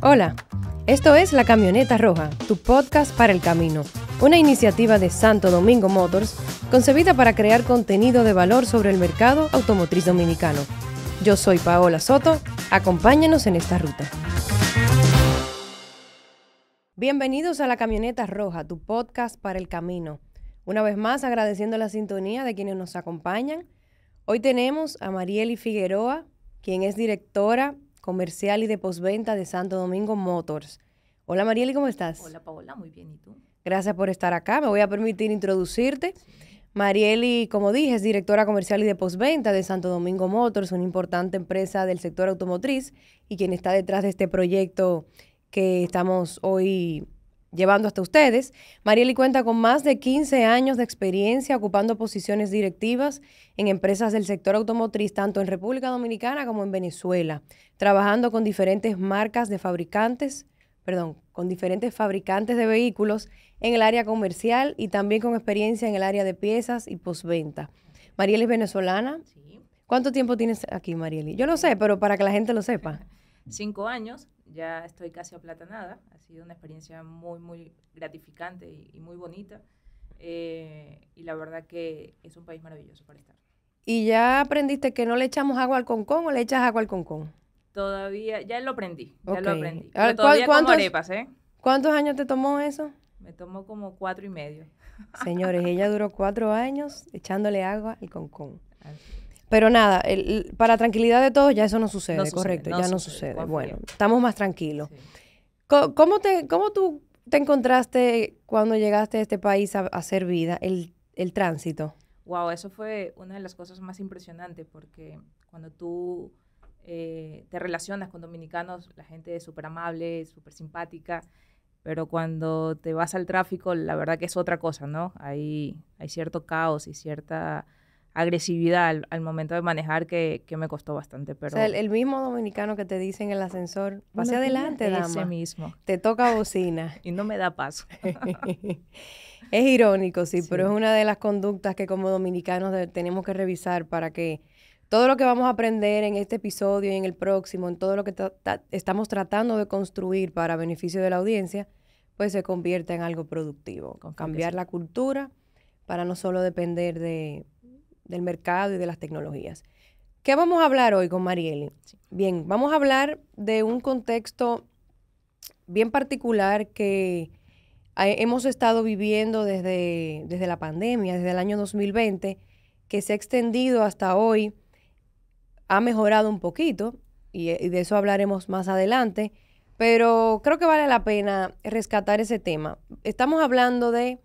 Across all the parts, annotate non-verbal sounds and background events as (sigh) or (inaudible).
Hola, esto es La Camioneta Roja, tu podcast para el camino, una iniciativa de Santo Domingo Motors concebida para crear contenido de valor sobre el mercado automotriz dominicano. Yo soy Paola Soto, acompáñanos en esta ruta. Bienvenidos a La Camioneta Roja, tu podcast para el camino. Una vez más agradeciendo la sintonía de quienes nos acompañan. Hoy tenemos a Marieli Figueroa, quien es directora comercial y de postventa de Santo Domingo Motors. Hola Marieli, ¿cómo estás? Hola Paola, muy bien. ¿Y tú? Gracias por estar acá. Me voy a permitir introducirte. Marieli, como dije, es directora comercial y de postventa de Santo Domingo Motors, una importante empresa del sector automotriz y quien está detrás de este proyecto que estamos hoy llevando hasta ustedes. Marieli cuenta con más de 15 años de experiencia ocupando posiciones directivas en empresas del sector automotriz, tanto en República Dominicana como en Venezuela, trabajando con diferentes marcas de fabricantes, perdón, con diferentes fabricantes de vehículos en el área comercial y también con experiencia en el área de piezas y postventa. Marieli es venezolana. Sí. ¿Cuánto tiempo tienes aquí, Marieli? Yo no sé, pero para que la gente lo sepa. (laughs) Cinco años ya estoy casi aplatanada. Ha sido una experiencia muy, muy gratificante y, muy bonita. Eh, y la verdad que es un país maravilloso para estar. ¿Y ya aprendiste que no le echamos agua al concón o le echas agua al concón? Todavía, ya lo aprendí, ya lo aprendí. todavía ¿cuántos, arepas, ¿eh? ¿Cuántos años te tomó eso? Me tomó como cuatro y medio. Señores, ella duró cuatro años echándole agua al concón. (laughs) Pero nada, el, para tranquilidad de todos ya eso no sucede, correcto, ya no sucede. Bueno, estamos más tranquilos. ¿Cómo, te, ¿Cómo tú te encontraste cuando llegaste a este país a, hacer vida, el, tránsito? Wow, eso fue una de las cosas más impresionantes porque cuando tú eh, te relacionas con dominicanos, la gente es súper amable, súper simpática, pero cuando te vas al tráfico, la verdad que es otra cosa, ¿no? Hay, hay cierto caos y cierta agresividad al, momento de manejar que, me costó bastante. Pero... el, mismo dominicano que te dice en el ascensor, pase adelante, dama. Ese mismo. Te toca bocina. (laughs) y no me da paso. (laughs) es irónico, sí, pero es una de las conductas que como dominicanos tenemos que revisar para que todo lo que vamos a aprender en este episodio y en el próximo, en todo lo que estamos tratando de construir para beneficio de la audiencia, pues se convierta en algo productivo. con Cambiar la cultura para no solo depender de del mercado y de las tecnologías. ¿Qué vamos a hablar hoy con Marieli? Bien, vamos a hablar de un contexto bien particular que hemos estado viviendo desde, desde la pandemia, desde el año 2020, que se ha extendido hasta hoy, ha mejorado un poquito, y, y de eso hablaremos más adelante, pero creo que vale la pena rescatar ese tema. Estamos hablando de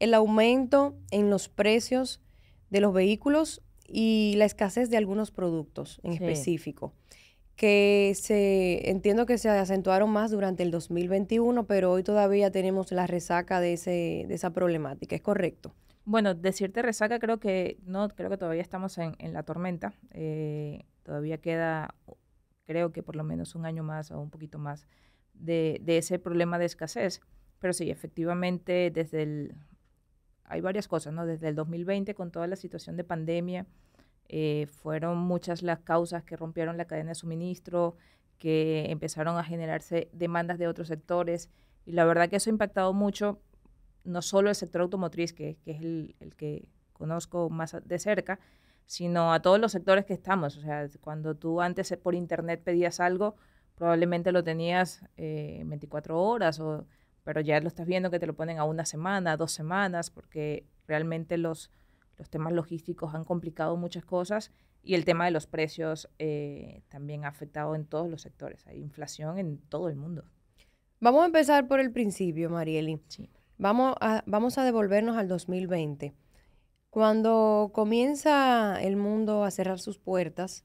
el aumento en los precios de los vehículos y la escasez de algunos productos en específico, que se entiendo que se acentuaron más durante el 2021, pero hoy todavía tenemos la resaca de, ese, de esa problemática, ¿es correcto? Bueno, decirte resaca creo que no, creo que todavía estamos en, la tormenta, eh, todavía queda creo que por lo menos un año más o un poquito más de, de ese problema de escasez. Pero sí, efectivamente, desde el hay varias cosas, ¿no? Desde el 2020, con toda la situación de pandemia, eh, fueron muchas las causas que rompieron la cadena de suministro, que empezaron a generarse demandas de otros sectores. Y la verdad que eso ha impactado mucho, no solo el sector automotriz, que, que es el, el, que conozco más de cerca, sino a todos los sectores que estamos. O sea, cuando tú antes eh, por internet pedías algo, probablemente lo tenías eh, 24 horas o pero ya lo estás viendo que te lo ponen a una semana, dos semanas, porque realmente los, los temas logísticos han complicado muchas cosas y el tema de los precios eh, también ha afectado en todos los sectores. Hay inflación en todo el mundo. Vamos a empezar por el principio, Marieli. Sí. Vamos, a, vamos a devolvernos al 2020. Cuando comienza el mundo a cerrar sus puertas,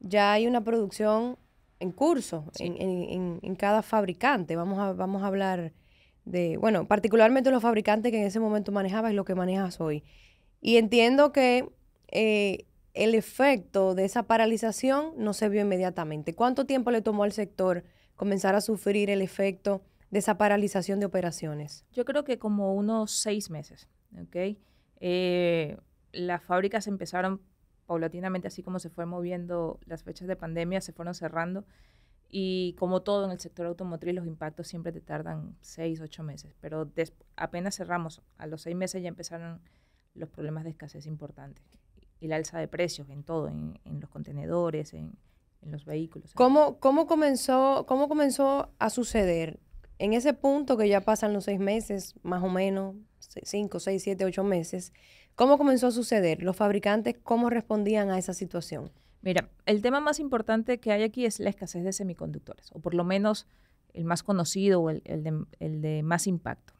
ya hay una producción en curso en, cada fabricante. Vamos a, vamos a hablar bueno, particularmente los fabricantes que en ese momento manejabas y lo que manejas hoy. Y entiendo que eh, el efecto de esa paralización no se vio inmediatamente. ¿Cuánto tiempo le tomó al sector comenzar a sufrir el efecto de esa paralización de operaciones? Yo creo que como unos seis meses, eh, las fábricas empezaron paulatinamente, así como se fue moviendo las fechas de pandemia, se fueron cerrando. Y como todo en el sector automotriz, los impactos siempre te tardan seis, ocho meses, pero apenas cerramos, a los seis meses ya empezaron los problemas de escasez importantes. Y la alza de precios en todo, en, los contenedores, en, los vehículos. ¿Cómo, ¿Cómo, comenzó, ¿Cómo comenzó a suceder? En ese punto que ya pasan los seis meses, más o menos, cinco, seis, siete, ocho meses, ¿cómo comenzó a suceder? ¿Los fabricantes cómo respondían a esa situación? Mira, el tema más importante que hay aquí es la escasez de semiconductores, o por lo menos el más conocido o el, de, más impacto.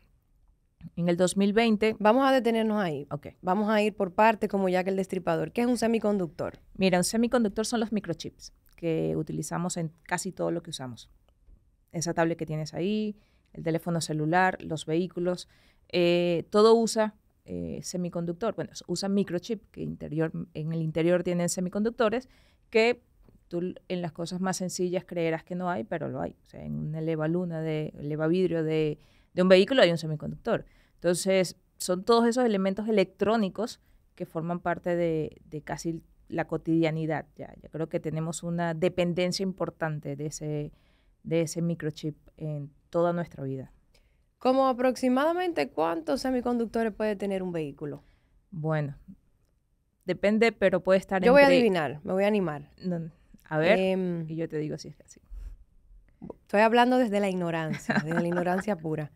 En el 2020... Vamos a detenernos ahí. Ok. Vamos a ir por parte como ya que el Destripador. ¿Qué es un semiconductor? Mira, un semiconductor son los microchips que utilizamos en casi todo lo que usamos. Esa tablet que tienes ahí, el teléfono celular, los vehículos, eh, todo usa eh, semiconductor, bueno, usan microchip, que en el interior tienen semiconductores, que tú en las cosas más sencillas creerás que no hay, pero lo hay. O sea, en una leva luna, de leva vidrio de, un vehículo hay un semiconductor. Entonces, son todos esos elementos electrónicos que forman parte de, de casi la cotidianidad. Ya, ya, creo que tenemos una dependencia importante de ese, de ese microchip en toda nuestra vida. ¿Cómo aproximadamente cuántos semiconductores puede tener un vehículo? Bueno, depende, pero puede estar Yo voy a adivinar, me voy a animar. a ver, em, y yo te digo si es así. Estoy hablando desde la ignorancia, desde la ignorancia pura.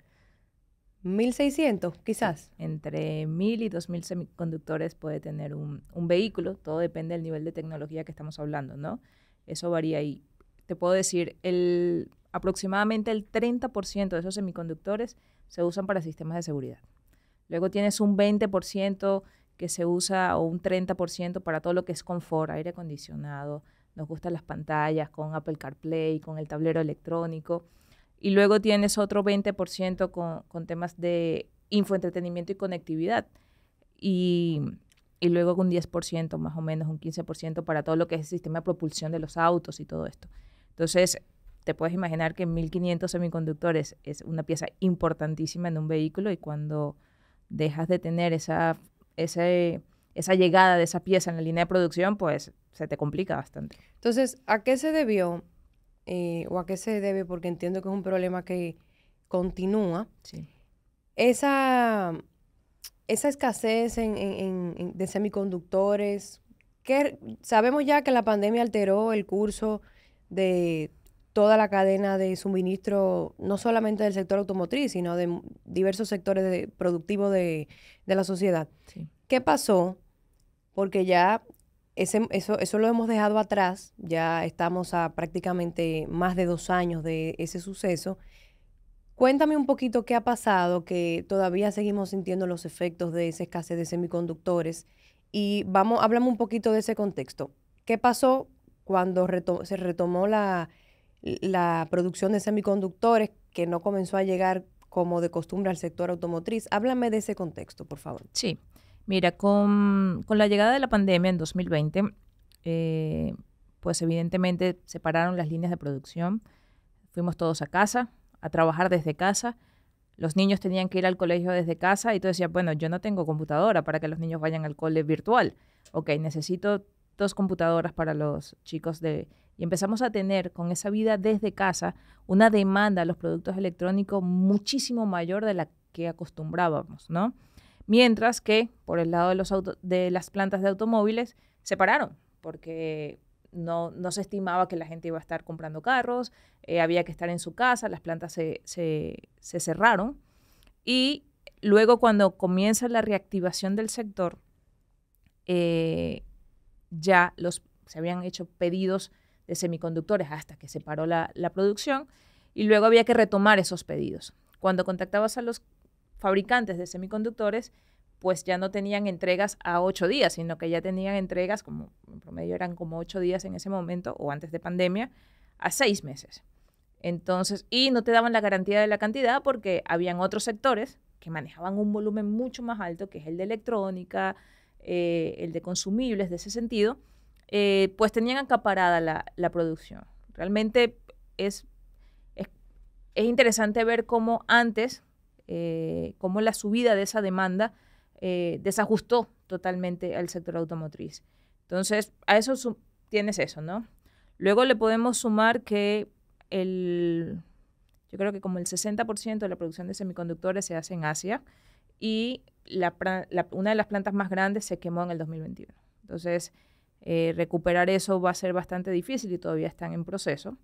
1600, quizás. Entre 1000 y 2000 semiconductores puede tener un, un, vehículo, todo depende del nivel de tecnología que estamos hablando, ¿no? Eso varía y te puedo decir, el Aproximadamente el 30% de esos semiconductores se usan para sistemas de seguridad. Luego tienes un 20% que se usa o un 30% para todo lo que es confort, aire acondicionado, nos gustan las pantallas con Apple CarPlay, con el tablero electrónico. Y luego tienes otro 20% con, con, temas de infoentretenimiento y conectividad. Y, y luego un 10%, más o menos un 15% para todo lo que es el sistema de propulsión de los autos y todo esto. Entonces, te puedes imaginar que 1500 semiconductores es una pieza importantísima en un vehículo y cuando dejas de tener esa, esa llegada de esa pieza en la línea de producción, pues se te complica bastante. Entonces, ¿a qué se debió eh, o a qué se debe? Porque entiendo que es un problema que continúa. Sí. Esa, esa escasez de semiconductores, que sabemos ya que la pandemia alteró el curso de toda la cadena de suministro, no solamente del sector automotriz, sino de diversos sectores productivos de, la sociedad. ¿Qué pasó? Porque ya eso, eso lo hemos dejado atrás, ya estamos a prácticamente más de dos años de ese suceso. Cuéntame un poquito qué ha pasado, que todavía seguimos sintiendo los efectos de esa escasez de semiconductores y vamos, háblame un poquito de ese contexto. ¿Qué pasó cuando se retomó la la producción de semiconductores que no comenzó a llegar como de costumbre al sector automotriz. Háblame de ese contexto, por favor. Sí, mira, con, la llegada de la pandemia en 2020, eh, pues evidentemente se pararon las líneas de producción, fuimos todos a casa, a trabajar desde casa, los niños tenían que ir al colegio desde casa y tú decías, bueno, yo no tengo computadora para que los niños vayan al cole virtual, ok, necesito dos computadoras para los chicos de... Y empezamos a tener con esa vida desde casa una demanda a los productos electrónicos muchísimo mayor de la que acostumbrábamos, ¿no? Mientras que por el lado de, los de las plantas de automóviles se pararon, porque no, no, se estimaba que la gente iba a estar comprando carros, eh, había que estar en su casa, las plantas se, cerraron. Y luego cuando comienza la reactivación del sector, eh, ya los, se habían hecho pedidos de semiconductores hasta que se paró la, la producción y luego había que retomar esos pedidos. Cuando contactabas a los fabricantes de semiconductores, pues ya no tenían entregas a ocho días, sino que ya tenían entregas, como en promedio eran como ocho días en ese momento o antes de pandemia, a seis meses. Entonces, y no te daban la garantía de la cantidad porque habían otros sectores que manejaban un volumen mucho más alto, que es el de electrónica, eh, el de consumibles de ese sentido, eh, pues tenían acaparada la, producción. Realmente es, es, interesante ver cómo antes, eh, cómo la subida de esa demanda desajustó totalmente al sector automotriz. Entonces, a eso tienes eso, ¿no? Luego le podemos sumar que el, yo creo que como el 60% de la producción de semiconductores se hace en Asia y una de las plantas más grandes se quemó en el 2021. Entonces, eh, recuperar eso va a ser bastante difícil y todavía están en proceso.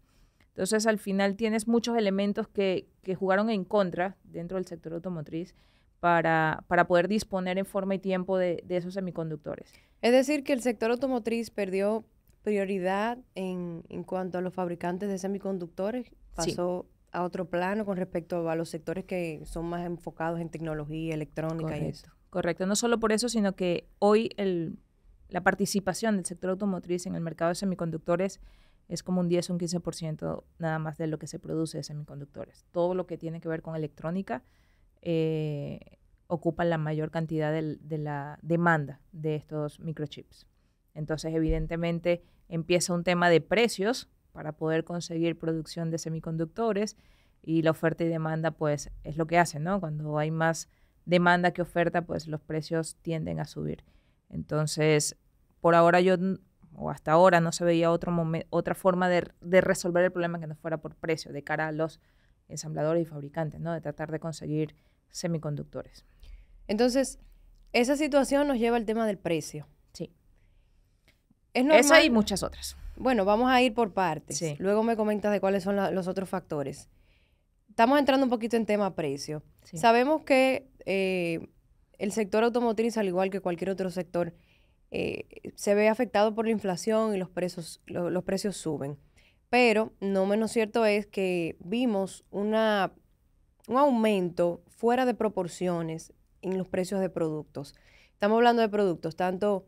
Entonces, al final tienes muchos elementos que, jugaron en contra dentro del sector automotriz para, para poder disponer en forma y tiempo de, esos semiconductores. Es decir, que el sector automotriz perdió prioridad en, en cuanto a los fabricantes de semiconductores, pasó a otro plano con respecto a los sectores que son más enfocados en tecnología, electrónica y eso. Correcto, no solo por eso, sino que hoy el, la participación del sector automotriz en el mercado de semiconductores es como un 10 o un 15% nada más de lo que se produce de semiconductores. Todo lo que tiene que ver con electrónica eh, ocupa la mayor cantidad de la demanda de estos microchips. Entonces, evidentemente, empieza un tema de precios para poder conseguir producción de semiconductores y la oferta y demanda pues es lo que hace ¿no? Cuando hay más demanda que oferta pues los precios tienden a subir. Entonces, por ahora yo o hasta ahora no se veía otro otra forma de, resolver el problema que no fuera por precio de cara a los ensambladores y fabricantes, ¿no? De tratar de conseguir semiconductores. Entonces, esa situación nos lleva al tema del precio. Sí. Es Esa y muchas otras. Bueno, vamos a ir por partes. Luego me comentas de cuáles son los otros factores. Estamos entrando un poquito en tema precio. Sabemos que eh, el sector automotriz, al igual que cualquier otro sector, eh, se ve afectado por la inflación y los precios, los precios suben. Pero no menos cierto es que vimos una, un aumento fuera de proporciones en los precios de productos. Estamos hablando de productos tanto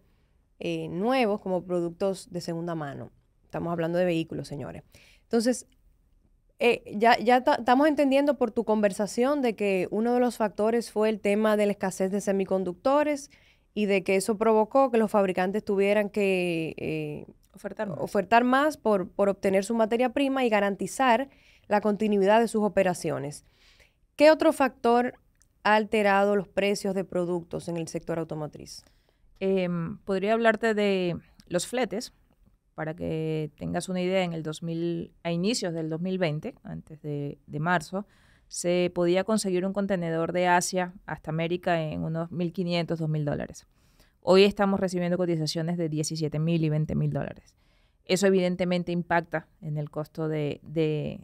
eh, nuevos como productos de segunda mano. Estamos hablando de vehículos, señores. Entonces, eh, ya, estamos entendiendo por tu conversación de que uno de los factores fue el tema de la escasez de semiconductores y de que eso provocó que los fabricantes tuvieran que eh, ofertar más, por, obtener su materia prima y garantizar la continuidad de sus operaciones. ¿Qué otro factor ha alterado los precios de productos en el sector automotriz? Em, podría hablarte de los fletes, para que tengas una idea, en el 2000, a inicios del 2020, antes de, marzo, se podía conseguir un contenedor de Asia hasta América en unos 1.500, 2.000 dólares. Hoy estamos recibiendo cotizaciones de 17.000 y 20.000 dólares. Eso evidentemente impacta en el costo de,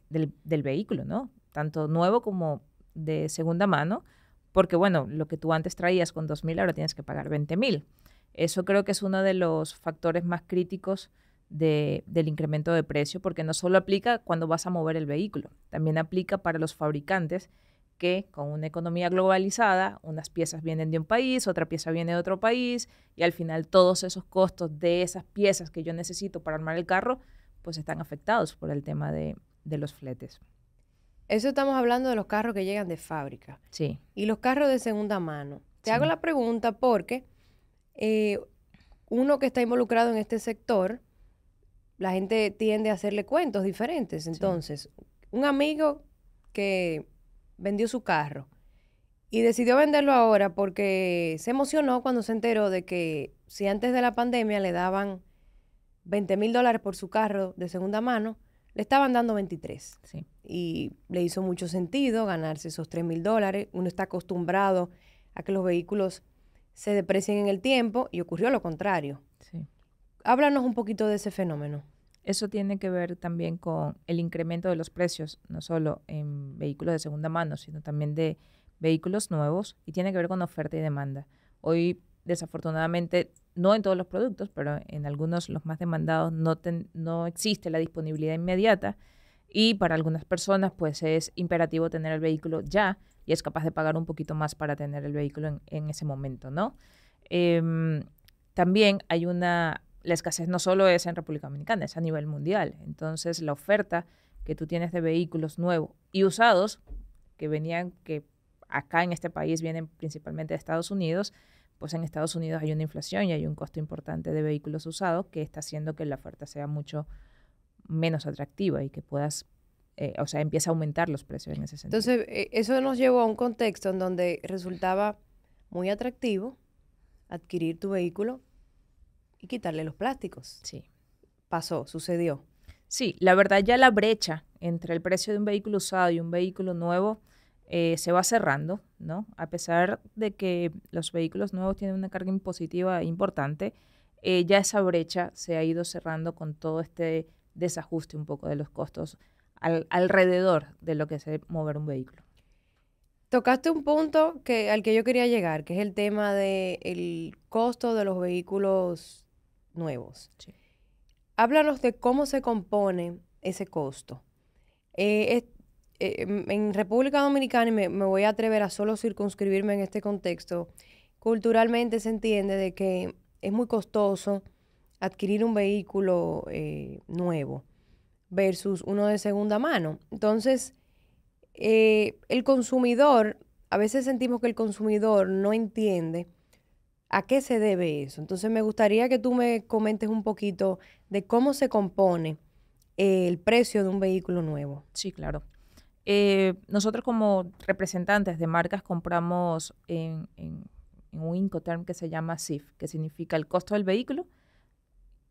del, vehículo, ¿no? Tanto nuevo como de segunda mano, porque bueno, lo que tú antes traías con 2.000 ahora tienes que pagar 20.000. Eso creo que es uno de los factores más críticos de, del incremento de precio, porque no solo aplica cuando vas a mover el vehículo, también aplica para los fabricantes que con una economía globalizada, unas piezas vienen de un país, otra pieza viene de otro país, y al final todos esos costos de esas piezas que yo necesito para armar el carro, pues están afectados por el tema de, los fletes. Eso estamos hablando de los carros que llegan de fábrica. Sí. Y los carros de segunda mano. Te hago la pregunta porque eh, uno que está involucrado en este sector la gente tiende a hacerle cuentos diferentes. Entonces, un amigo que vendió su carro y decidió venderlo ahora porque se emocionó cuando se enteró de que si antes de la pandemia le daban 20 mil dólares por su carro de segunda mano, le estaban dando 23. Y le hizo mucho sentido ganarse esos 3 mil dólares. Uno está acostumbrado a que los vehículos se deprecien en el tiempo y ocurrió lo contrario. Háblanos un poquito de ese fenómeno. Eso tiene que ver también con el incremento de los precios, no solo en vehículos de segunda mano, sino también de vehículos nuevos y tiene que ver con oferta y demanda. Hoy, desafortunadamente, no en todos los productos, pero en algunos, los más demandados, no, no existe la disponibilidad inmediata y para algunas personas pues es imperativo tener el vehículo ya y es capaz de pagar un poquito más para tener el vehículo en, ese momento, ¿no? Em, también hay una la escasez no solo es en República Dominicana, es a nivel mundial. Entonces, la oferta que tú tienes de vehículos nuevos y usados, que venían, que acá en este país vienen principalmente de Estados Unidos, pues en Estados Unidos hay una inflación y hay un costo importante de vehículos usados que está haciendo que la oferta sea mucho menos atractiva y que puedas, eh, o sea, empieza a aumentar los precios en ese sentido. Entonces, eh, eso nos llevó a un contexto en donde resultaba muy atractivo adquirir tu vehículo y quitarle los plásticos. Sí. Pasó, sucedió. Sí, la verdad ya la brecha entre el precio de un vehículo usado y un vehículo nuevo eh, se va cerrando, ¿no? A pesar de que los vehículos nuevos tienen una carga impositiva importante, eh, ya esa brecha se ha ido cerrando con todo este desajuste un poco de los costos alrededor de lo que es mover un vehículo. Tocaste un punto que, al que yo quería llegar, que es el tema del costo de los vehículos nuevos. Háblanos de cómo se compone ese costo. Eh, eh, en República Dominicana, y me, voy a atrever a solo circunscribirme en este contexto, culturalmente se entiende de que es muy costoso adquirir un vehículo eh, nuevo versus uno de segunda mano. Entonces, el consumidor, a veces sentimos que el consumidor no entiende ¿A qué se debe eso? Entonces me gustaría que tú me comentes un poquito de cómo se compone el precio de un vehículo nuevo. Sí, claro. Eh, nosotros como representantes de marcas compramos en, un incoterm que se llama SIF, que significa el costo del vehículo,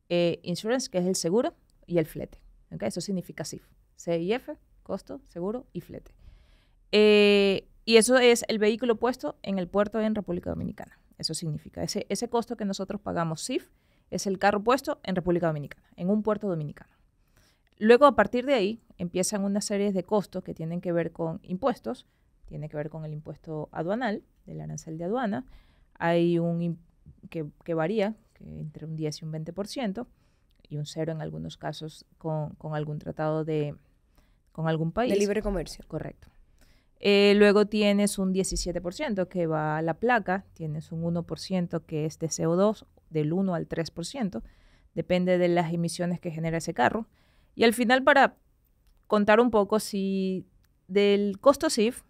eh, insurance, que es el seguro, y el flete. Eso significa SIF. CIF, costo, seguro y flete. Eh, y eso es el vehículo puesto en el puerto en República Dominicana. Eso significa, ese, ese costo que nosotros pagamos SIF es el carro puesto en República Dominicana, en un puerto dominicano. Luego, a partir de ahí, empiezan una serie de costos que tienen que ver con impuestos, tiene que ver con el impuesto aduanal, del arancel de aduana. Hay un que, varía entre un 10 y un 20%, y un cero en algunos casos con, algún tratado de, con algún país. De libre comercio. Correcto. Eh, luego tienes un 17% que va a la placa, tienes un 1% que es de CO2, del 1 al 3%, depende de las emisiones que genera ese carro. Y al final, para contar un poco, si del costo CIF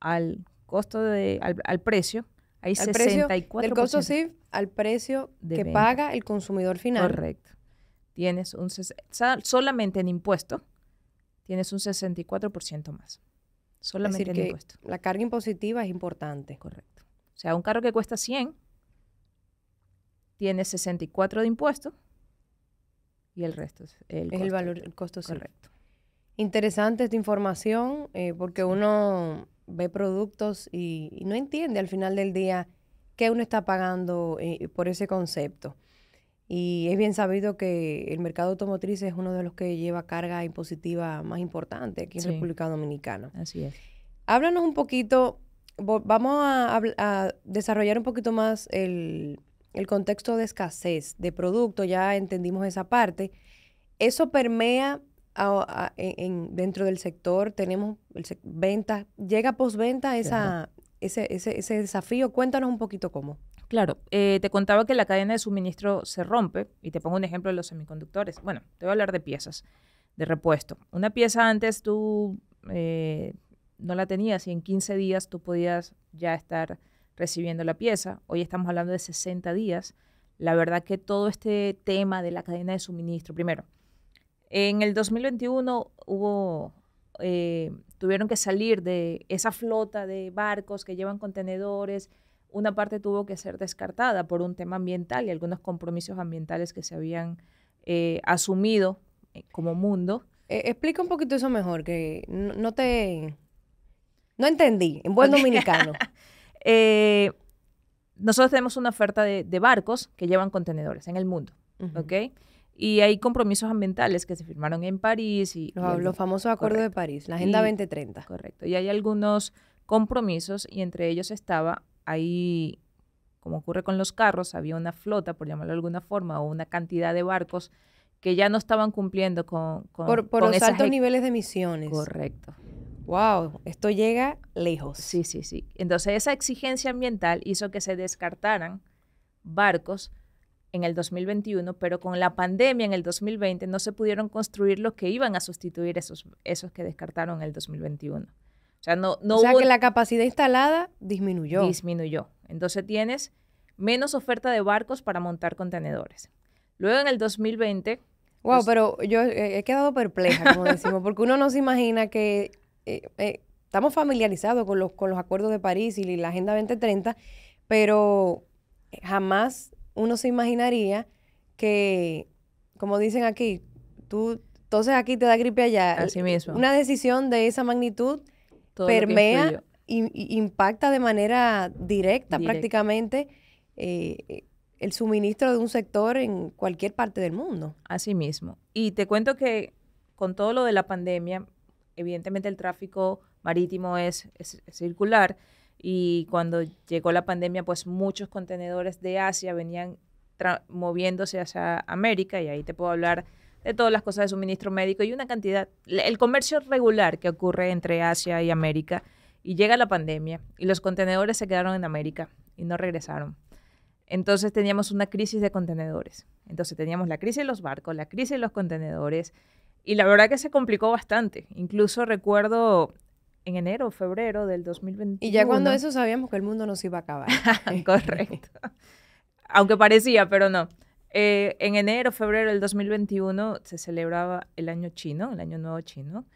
al costo de, al, precio, hay al 64%. del costo SIF al precio que paga el consumidor final. Correcto. Tienes un, solamente en impuesto, tienes un 64% más. Solamente La carga impositiva es importante. Correcto. O sea, un carro que cuesta 100 tiene 64 de impuestos y el resto es el, valor, el costo. Correcto. Interesante esta información eh, porque uno ve productos y, no entiende al final del día qué uno está pagando eh, por ese concepto. Y es bien sabido que el mercado automotriz es uno de los que lleva carga impositiva más importante aquí en República Dominicana. Así es. Háblanos un poquito, vamos a, desarrollar un poquito más el, contexto de escasez de producto, ya entendimos esa parte. Eso permea en, dentro del sector, tenemos el llega postventa esa, ese, ese, ese desafío. Cuéntanos un poquito cómo. Claro, eh, te contaba que la cadena de suministro se rompe, y te pongo un ejemplo de los semiconductores. Bueno, te voy a hablar de piezas, de repuesto. Una pieza antes tú eh, no la tenías y en 15 días tú podías ya estar recibiendo la pieza. Hoy estamos hablando de 60 días. La verdad que todo este tema de la cadena de suministro, primero, en el 2021 hubo, eh, tuvieron que salir de esa flota de barcos que llevan contenedores, una parte tuvo que ser descartada por un tema ambiental y algunos compromisos ambientales que se habían eh, asumido eh, como mundo. E, explica un poquito eso mejor, que no, te... No entendí, en buen dominicano. (laughs) Eh, nosotros tenemos una oferta de, barcos que llevan contenedores en el mundo, ¿ok? Y hay compromisos ambientales que se firmaron en París. y Los, famosos acuerdos de París, la Agenda 2030. Correcto. Y hay algunos compromisos y entre ellos estaba ahí, como ocurre con los carros, había una flota, por llamarlo de alguna forma, o una cantidad de barcos que ya no estaban cumpliendo con... con por, los altos niveles de emisiones. Correcto. Wow, esto llega lejos. Sí, sí, sí. Entonces esa exigencia ambiental hizo que se descartaran barcos en el 2021, pero con la pandemia en el 2020 no se pudieron construir los que iban a sustituir esos, esos que descartaron en el 2021. O sea, no, que la capacidad instalada disminuyó. Disminuyó. Entonces tienes menos oferta de barcos para montar contenedores. Luego en el 2020... Wow, pues pero yo he quedado perpleja, como (laughs) decimos, porque uno no se imagina que eh, eh, estamos familiarizados con los, con los acuerdos de París y la Agenda 2030, pero jamás uno se imaginaría que, como dicen aquí, tú, entonces aquí te da gripe allá. Así mismo. Una decisión de esa magnitud permea, y impacta de manera directa, prácticamente eh, el suministro de un sector en cualquier parte del mundo. Así mismo. Y te cuento que con todo lo de la pandemia, evidentemente el tráfico marítimo es circular y cuando llegó la pandemia, pues muchos contenedores de Asia venían moviéndose hacia América y ahí te puedo hablar de todas las cosas de suministro médico y una cantidad, el comercio regular que ocurre entre Asia y América. Y llega la pandemia y los contenedores se quedaron en América y no regresaron. Entonces teníamos una crisis de contenedores. Entonces teníamos la crisis de los barcos, la crisis de los contenedores. Y la verdad que se complicó bastante. Incluso recuerdo en enero o febrero del 2020 Y ya cuando eso sabíamos que el mundo nos iba a acabar. (laughs) Correcto. Aunque parecía, pero no. Eh, en enero, febrero del 2021 se celebraba el año chino, el año nuevo chino,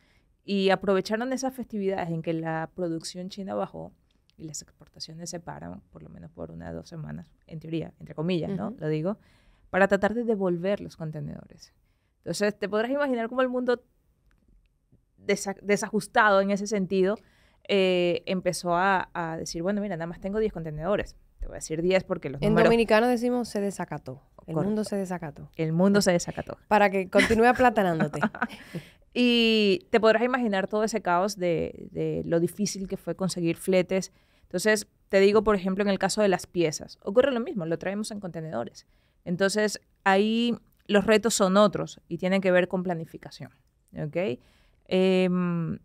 y aprovecharon esas festividades en que la producción china bajó y las exportaciones se pararon, por lo menos por una o dos semanas, en teoría, entre comillas, ¿no? Lo digo, para tratar de devolver los contenedores. Entonces, te podrás imaginar cómo el mundo desajustado en ese sentido eh, empezó a, decir, bueno, mira, nada más tengo 10 contenedores. Te voy a decir 10 porque los En dominicano decimos se desacató. El mundo se desacató. El mundo se desacató. Para que continúe aplatanándote. (laughs) y te podrás imaginar todo ese caos de, lo difícil que fue conseguir fletes. Entonces, te digo, por ejemplo, en el caso de las piezas, ocurre lo mismo, lo traemos en contenedores. Entonces, ahí los retos son otros y tienen que ver con planificación. ¿Ok? Em,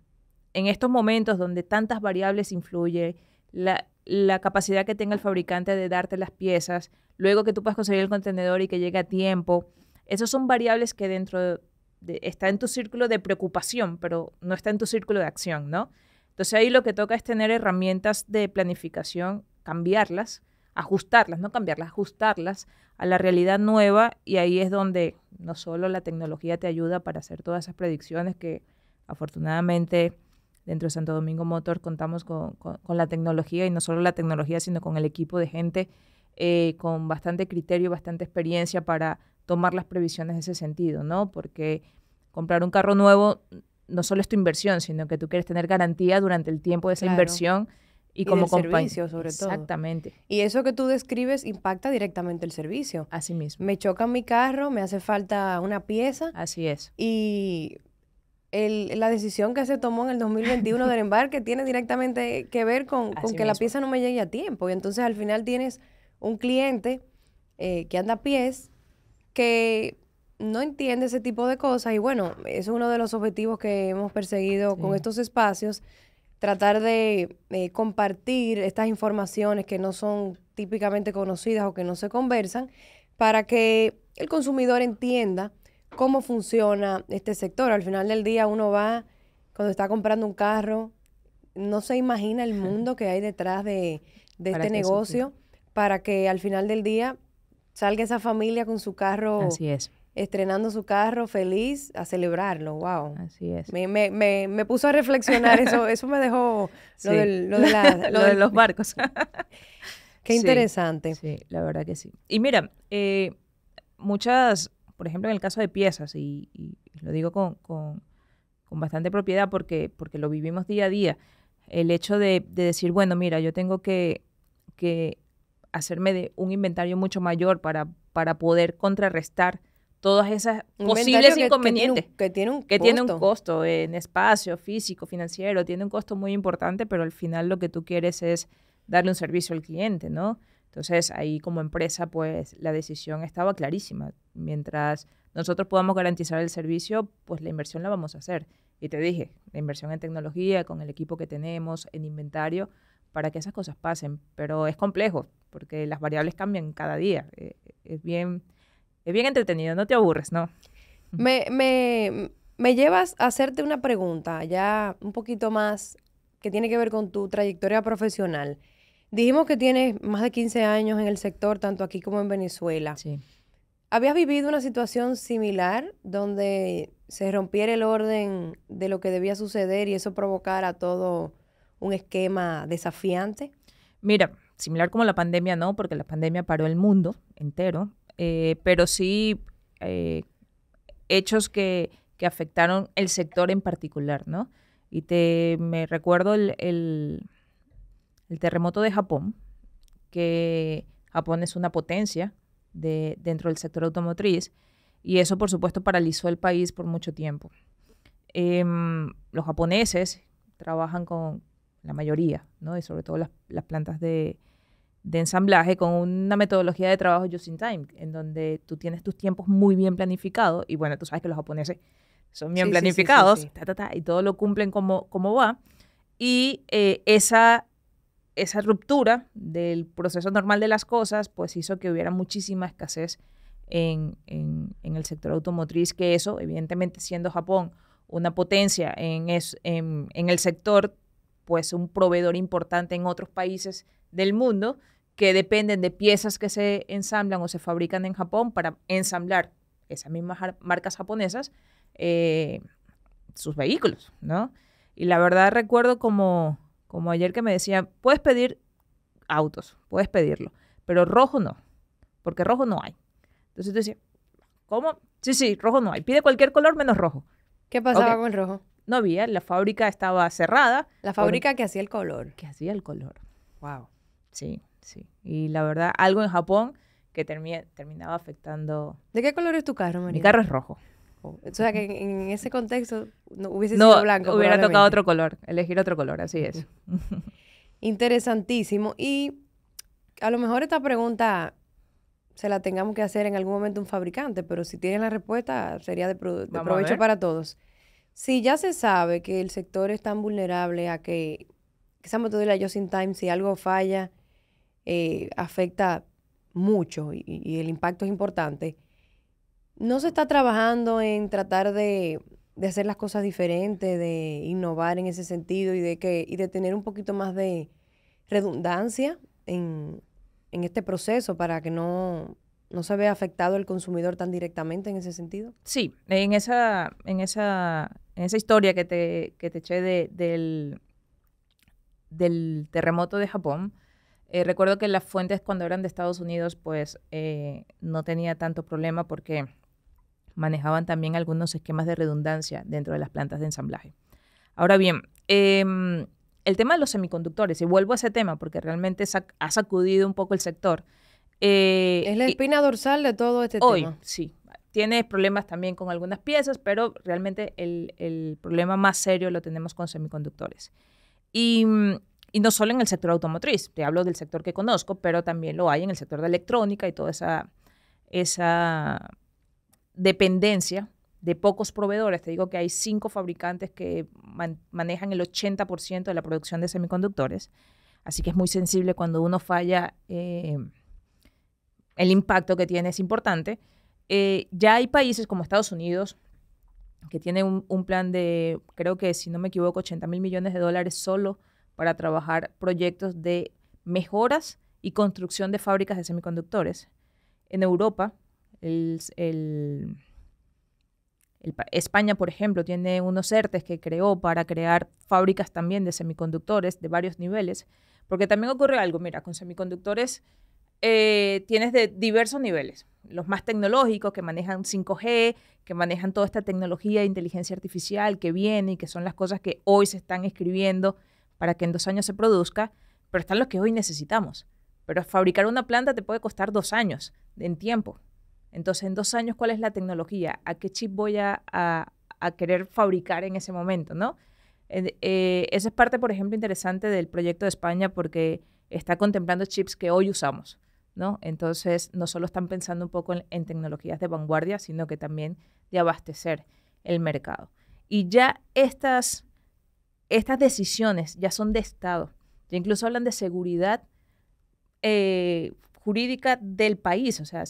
en estos momentos donde tantas variables influyen, la, la capacidad que tenga el fabricante de darte las piezas, luego que tú puedas conseguir el contenedor y que llegue a tiempo. Esas son variables que dentro está en tu círculo de preocupación, pero no está en tu círculo de acción, ¿no? Entonces ahí lo que toca es tener herramientas de planificación, cambiarlas, ajustarlas, no cambiarlas, ajustarlas a la realidad nueva y ahí es donde no solo la tecnología te ayuda para hacer todas esas predicciones que afortunadamente dentro de Santo Domingo Motor contamos con, la tecnología y no solo la tecnología, sino con el equipo de gente eh, con bastante criterio, bastante experiencia para tomar las previsiones en ese sentido, ¿no? Porque comprar un carro nuevo no solo es tu inversión, sino que tú quieres tener garantía durante el tiempo de esa inversión y, y como servicio, sobre todo. Exactamente. Y eso que tú describes impacta directamente el servicio. Así mismo. Me choca mi carro, me hace falta una pieza. Así es. Y la decisión que se tomó en el 2021 del embarque tiene directamente que ver con, que la pieza no me llegue a tiempo. Y entonces al final tienes un cliente eh, que anda a pies, que no entiende ese tipo de cosas. Y bueno, es uno de los objetivos que hemos perseguido con estos espacios, tratar de eh, compartir estas informaciones que no son típicamente conocidas o que no se conversan, para que el consumidor entienda cómo funciona este sector. Al final del día uno va, cuando está comprando un carro, no se imagina el (laughs) mundo que hay detrás de, este negocio para que al final del día salga esa familia con su carro. Estrenando su carro feliz a celebrarlo, wow. Así es. Me, me, me, puso a reflexionar, eso eso me dejó (laughs) lo, del, de (laughs) los barcos. Qué interesante. Sí, la verdad que sí. Y mira, eh, muchas por ejemplo, en el caso de piezas, y, lo digo con, con, bastante propiedad porque, porque lo vivimos día a día, el hecho de, decir, bueno, mira, yo tengo que, que, hacerme de un inventario mucho mayor para, para poder contrarrestar todas esas posibles inconvenientes. Que tiene un, que costo. Tiene un costo en espacio, físico, financiero, tiene un costo muy importante, pero al final lo que tú quieres es darle un servicio al cliente, ¿no? Entonces, ahí como empresa, pues la decisión estaba clarísima. Mientras nosotros podamos garantizar el servicio, pues la inversión la vamos a hacer. Y te dije, la inversión en tecnología, con el equipo que tenemos, en inventario, para que esas cosas pasen. Pero es complejo, porque las variables cambian cada día. Eh, es, bien, es bien entretenido, no te aburres, ¿no? (laughs) Me, me, me llevas a hacerte una pregunta ya un poquito más que tiene que ver con tu trayectoria profesional. Dijimos que tienes más de 15 años en el sector, tanto aquí como en Venezuela. Sí. ¿Habías vivido una situación similar donde se rompiera el orden de lo que debía suceder y eso provocara todo un esquema desafiante? Mira, similar como la pandemia, no, porque la pandemia paró el mundo entero, eh, pero sí eh, hechos que, afectaron el sector en particular, ¿no? Y te me recuerdo el el terremoto de Japón, que Japón es una potencia de, dentro del sector automotriz, y eso por supuesto paralizó el país por mucho tiempo. Em, los japoneses trabajan con la mayoría, ¿no? y sobre todo las, las plantas de, ensamblaje con una metodología de trabajo just in time, en donde tú tienes tus tiempos muy bien planificados y bueno, tú sabes que los japoneses son bien planificados ta, ta, ta, y todo lo cumplen como, como va. Y eh, esa esa ruptura del proceso normal de las cosas, pues hizo que hubiera muchísima escasez en, el sector automotriz, que eso, evidentemente siendo Japón una potencia en, el sector, pues un proveedor importante en otros países del mundo que dependen de piezas que se ensamblan o se fabrican en Japón para ensamblar esas mismas marcas japonesas eh, sus vehículos, ¿no? Y la verdad recuerdo como como ayer que me decían, puedes pedir autos, puedes pedirlo, pero rojo no, porque rojo no hay. Entonces tú decía, ¿cómo? Sí, sí, rojo no hay. Pide cualquier color menos rojo. ¿Qué pasaba con el rojo? No había, la fábrica estaba cerrada. La fábrica que hacía el color. Que hacía el color. Wow. Sí, sí. Y la verdad, algo en Japón que terminaba afectando. ¿De qué color es tu carro, María? Mi carro es rojo. O sea que en, ese contexto no hubiese sido blanco. Hubiera tocado otro color, elegir otro color, así es. (laughs) Interesantísimo. Y a lo mejor esta pregunta se la tengamos que hacer en algún momento un fabricante, pero si tienen la respuesta sería de, provecho para todos. Si ya se sabe que el sector es tan vulnerable a que, que esa metodología just time, si algo falla, eh, afecta mucho y el impacto es importante, no se está trabajando en tratar de, hacer las cosas diferentes, de innovar en ese sentido y de, que, y de tener un poquito más de redundancia en, este proceso para que no, se vea afectado el consumidor tan directamente en ese sentido. Sí, en esa, en esa, en esa historia que te, que te eché del, del, terremoto de Japón, eh, recuerdo que las fuentes cuando eran de Estados Unidos, pues eh, no tenía tanto problema porque manejaban también algunos esquemas de redundancia dentro de las plantas de ensamblaje. Ahora bien, em, el tema de los semiconductores, y vuelvo a ese tema porque realmente ha sacudido un poco el sector. Eh, es la espina dorsal de todo este hoy, Sí, tiene problemas también con algunas piezas, pero realmente el, problema más serio lo tenemos con semiconductores. Y, y, no solo en el sector automotriz, te hablo del sector que conozco, pero también lo hay en el sector de electrónica y toda esa, esa dependencia de pocos proveedores. Te digo que hay cinco fabricantes que manejan el 80% de la producción de semiconductores. Así que es muy sensible cuando uno falla, eh, el impacto que tiene es importante. Eh, ya hay países como Estados Unidos que tienen un, un plan de, creo que si no me equivoco, 80 mil millones de dólares solo para trabajar proyectos de mejoras y construcción de fábricas de semiconductores. En Europa España, por ejemplo, tiene unos ERTES que creó para crear fábricas también de semiconductores de varios niveles, porque también ocurre algo, mira, con semiconductores eh, tienes de diversos niveles, los más tecnológicos que manejan 5G, que manejan toda esta tecnología de inteligencia artificial que viene y que son las cosas que hoy se están escribiendo para que en dos años se produzca, pero están los que hoy necesitamos. Pero fabricar una planta te puede costar dos años en tiempo, entonces, en dos años, ¿cuál es la tecnología? ¿A qué chip voy a, a, querer fabricar en ese momento? ¿no? Eh, esa es parte, por ejemplo, interesante del proyecto de España porque está contemplando chips que hoy usamos. ¿no? Entonces, no solo están pensando un poco en, tecnologías de vanguardia, sino que también de abastecer el mercado. Y ya estas, estas decisiones ya son de Estado. Ya incluso hablan de seguridad eh, jurídica del país, o sea,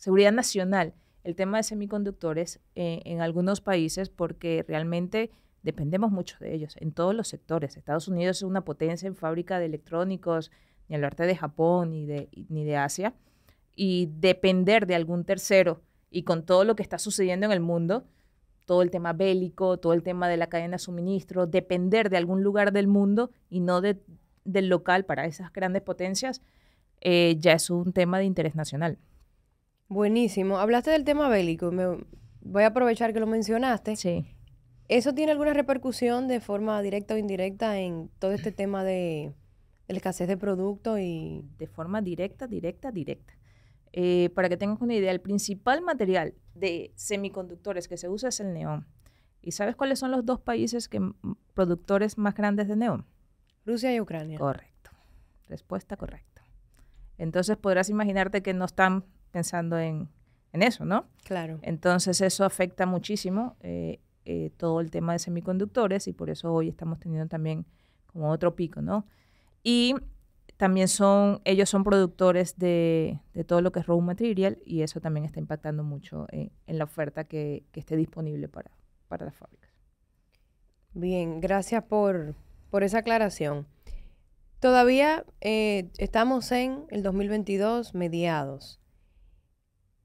seguridad nacional el tema de semiconductores eh, en algunos países porque realmente dependemos mucho de ellos en todos los sectores. Estados Unidos es una potencia en fábrica de electrónicos, ni norte de Japón ni de, ni de Asia, y depender de algún tercero y con todo lo que está sucediendo en el mundo, todo el tema bélico, todo el tema de la cadena de suministro, depender de algún lugar del mundo y no de, del local para esas grandes potencias, eh, ya es un tema de interés nacional. Buenísimo. Hablaste del tema bélico. voy a aprovechar que lo mencionaste. Sí. ¿Eso tiene alguna repercusión de forma directa o indirecta en todo este tema de la escasez de productos? Y... De forma directa, directa, directa. Eh, para que tengas una idea, el principal material de semiconductores que se usa es el neón. ¿Y sabes cuáles son los dos países que, productores más grandes de neón? Rusia y Ucrania. Correcto. Respuesta correcta. Entonces podrás imaginarte que no están pensando en, eso, ¿no? Claro. Entonces eso afecta muchísimo eh, eh, todo el tema de semiconductores y por eso hoy estamos teniendo también como otro pico, ¿no? Y también son, ellos son productores de, todo lo que es raw material y eso también está impactando mucho en, la oferta que, esté disponible para, para las fábricas. Bien, gracias por, esa aclaración. Todavía eh, estamos en el 2022 mediados.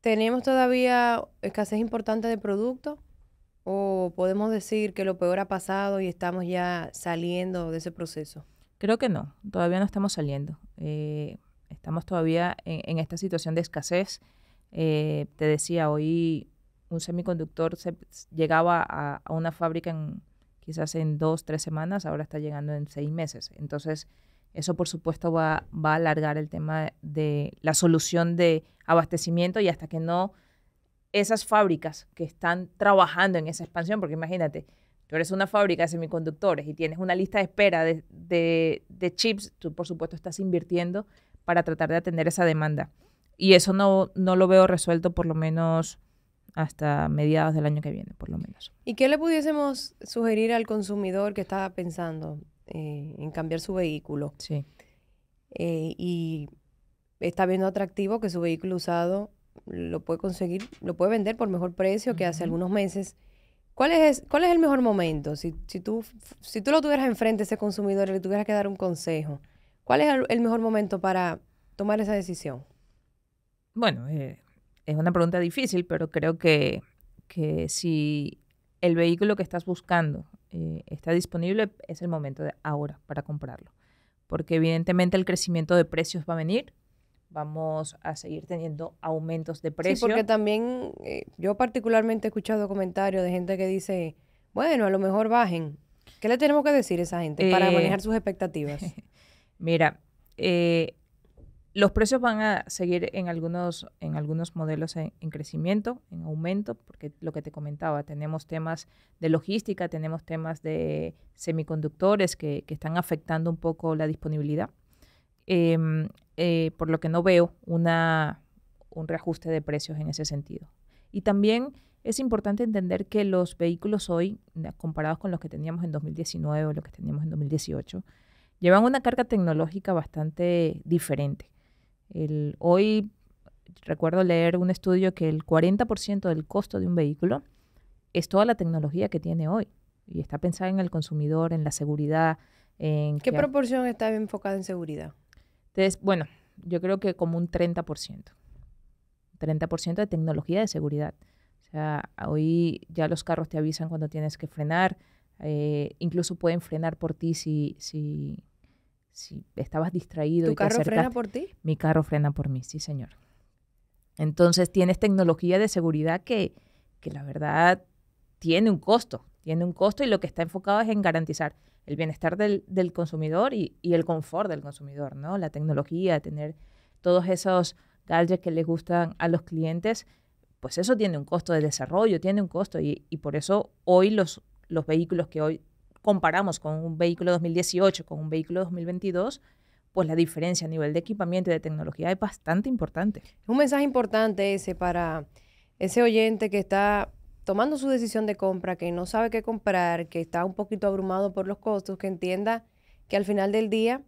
¿Tenemos todavía escasez importante de producto ¿O podemos decir que lo peor ha pasado y estamos ya saliendo de ese proceso? Creo que no, todavía no estamos saliendo. Eh, estamos todavía en, esta situación de escasez. Eh, te decía, hoy un semiconductor llegaba a, una fábrica en, quizás en dos, tres semanas, ahora está llegando en seis meses. Entonces, eso, por supuesto, va, va a alargar el tema de la solución de abastecimiento y hasta que no esas fábricas que están trabajando en esa expansión, porque imagínate, tú eres una fábrica de semiconductores y tienes una lista de espera de, chips, tú por supuesto estás invirtiendo para tratar de atender esa demanda. Y eso no, no lo veo resuelto por lo menos hasta mediados del año que viene, por lo menos. ¿Y qué le pudiésemos sugerir al consumidor que está pensando? Eh, en cambiar su vehículo. Eh, y está viendo atractivo que su vehículo usado lo puede conseguir, lo puede vender por mejor precio que hace algunos meses. ¿Cuál es, ¿Cuál es el mejor momento? Si, tú, si tú lo tuvieras enfrente ese consumidor y le tuvieras que dar un consejo, ¿cuál es el, mejor momento para tomar esa decisión? Bueno, eh, es una pregunta difícil, pero creo que, que si el vehículo que estás buscando eh, está disponible, es el momento de ahora para comprarlo. Porque evidentemente el crecimiento de precios va a venir, vamos a seguir teniendo aumentos de precios. Sí, porque también eh, yo particularmente he escuchado comentarios de gente que dice, bueno, a lo mejor bajen. ¿Qué le tenemos que decir a esa gente para eh, manejar sus expectativas? (laughs) Mira, eh, los precios van a seguir en algunos, en algunos modelos en, crecimiento, en aumento, porque lo que te comentaba, tenemos temas de logística, tenemos temas de semiconductores que, están afectando un poco la disponibilidad, em, eh, por lo que no veo un reajuste de precios en ese sentido. Y también es importante entender que los vehículos hoy, comparados con los que teníamos en 2019 o los que teníamos en 2018, llevan una carga tecnológica bastante diferente hoy recuerdo leer un estudio que el 40% del costo de un vehículo es toda la tecnología que tiene hoy y está pensada en el consumidor, en la seguridad. ¿Qué proporción está enfocada en seguridad? Entonces, bueno, yo creo que como un 30%. 30% de tecnología de seguridad. O sea, hoy ya los carros te avisan cuando tienes que frenar, eh, incluso pueden frenar por ti si, si, si estabas distraído. ¿Tu carro frena por ti? Mi carro frena por mí, sí, señor. Entonces tienes tecnología de seguridad que, la verdad tiene un costo, tiene un costo y lo que está enfocado es en garantizar el bienestar del, consumidor y, el confort del consumidor, ¿no? La tecnología, tener todos esos gadgets que les gustan a los clientes, pues eso tiene un costo de desarrollo, tiene un costo y, y por eso hoy los, los vehículos que hoy comparamos con un vehículo 2018 con un vehículo 2022, pues la diferencia a nivel de equipamiento y de tecnología es bastante importante. Un mensaje importante ese para ese oyente que está tomando su decisión de compra, que no sabe qué comprar, que está un poquito abrumado por los costos, que entienda que al final del día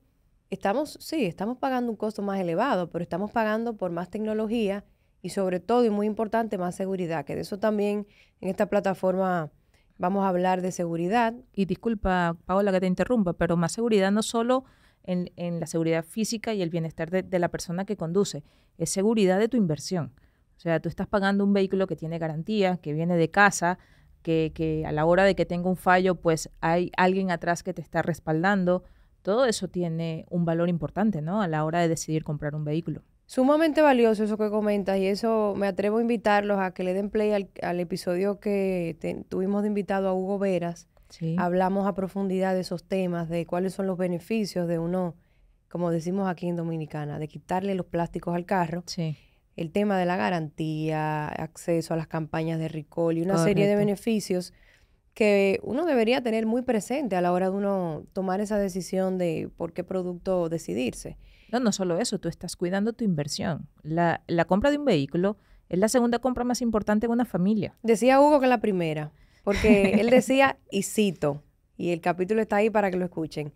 estamos, sí, estamos pagando un costo más elevado, pero estamos pagando por más tecnología y sobre todo y muy importante más seguridad, que de eso también en esta plataforma Vamos a hablar de seguridad. Y disculpa, Paola, que te interrumpa, pero más seguridad no solo en, la seguridad física y el bienestar de, la persona que conduce, es seguridad de tu inversión. O sea, tú estás pagando un vehículo que tiene garantía, que viene de casa, que, que a la hora de que tenga un fallo, pues hay alguien atrás que te está respaldando. Todo eso tiene un valor importante, ¿no? A la hora de decidir comprar un vehículo. Sumamente valioso eso que comentas y eso me atrevo a invitarlos a que le den play al, episodio que tuvimos de invitado a Hugo Veras. Hablamos a profundidad de esos temas, de cuáles son los beneficios de uno, como decimos aquí en Dominicana, de quitarle los plásticos al carro. El tema de la garantía, acceso a las campañas de recall y una serie de beneficios que uno debería tener muy presente a la hora de uno tomar esa decisión de por qué producto decidirse. No, no solo eso, tú estás cuidando tu inversión. La, compra de un vehículo es la segunda compra más importante de una familia. Decía Hugo que la primera, porque (laughs) él decía, y cito, y el capítulo está ahí para que lo escuchen,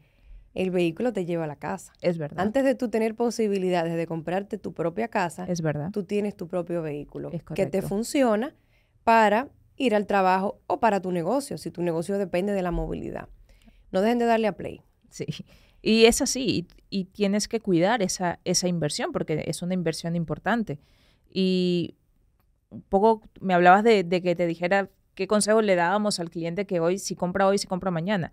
el vehículo te lleva a la casa. Es verdad. Antes de tú tener posibilidades de comprarte tu propia casa, es verdad. Tú tienes tu propio vehículo que te funciona para ir al trabajo o para tu negocio, si tu negocio depende de la movilidad. No dejen de darle a play. Sí. Y es así, y, tienes que cuidar esa, inversión porque es una inversión importante. Y un poco me hablabas de, que te dijera qué consejos le dábamos al cliente que hoy, si compra hoy, si compra mañana.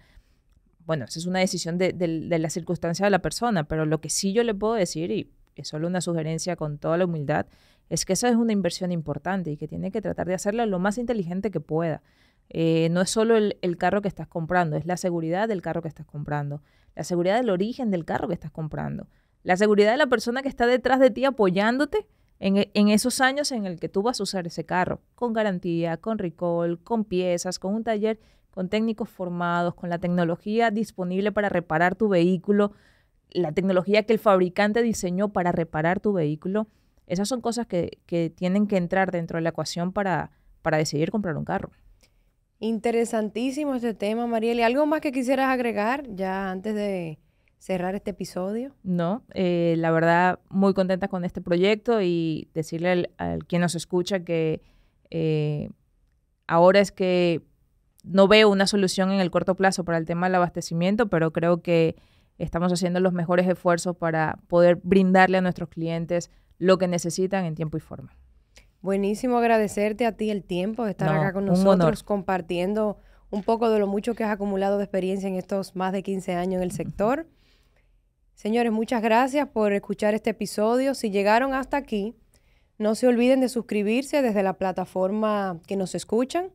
Bueno, esa es una decisión de, la circunstancia de la persona, pero lo que sí yo le puedo decir, y es solo una sugerencia con toda la humildad, es que esa es una inversión importante y que tiene que tratar de hacerla lo más inteligente que pueda. Eh, no es solo el, carro que estás comprando, es la seguridad del carro que estás comprando, la seguridad del origen del carro que estás comprando, la seguridad de la persona que está detrás de ti apoyándote e, en, esos años en el que tú vas a usar ese carro, con garantía, con recall, con piezas, con un taller, con técnicos formados, con la tecnología disponible para reparar tu vehículo, la tecnología que el fabricante diseñó para reparar tu vehículo. Esas son cosas que, que tienen que entrar dentro de la ecuación para, para decidir comprar un carro. Interesantísimo este tema, Mariel. algo más que quisieras agregar ya antes de cerrar este episodio? No, eh, la verdad, muy contenta con este proyecto y decirle al, al quien nos escucha que eh, ahora es que no veo una solución en el corto plazo para el tema del abastecimiento, pero creo que estamos haciendo los mejores esfuerzos para poder brindarle a nuestros clientes lo que necesitan en tiempo y forma. Buenísimo agradecerte a ti el tiempo de estar acá con nosotros compartiendo un poco de lo mucho que has acumulado de experiencia en estos más de 15 años en el sector. Señores, muchas gracias por escuchar este episodio. Si llegaron hasta aquí, no se olviden de suscribirse desde la plataforma que nos escuchan.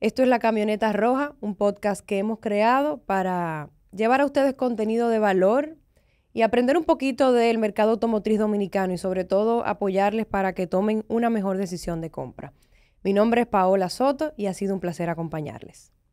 Esto es La Camioneta Roja, un podcast que hemos creado para llevar a ustedes contenido de valor y aprender un poquito del mercado automotriz dominicano y sobre todo apoyarles para que tomen una mejor decisión de compra. Mi nombre es Paola Soto y ha sido un placer acompañarles.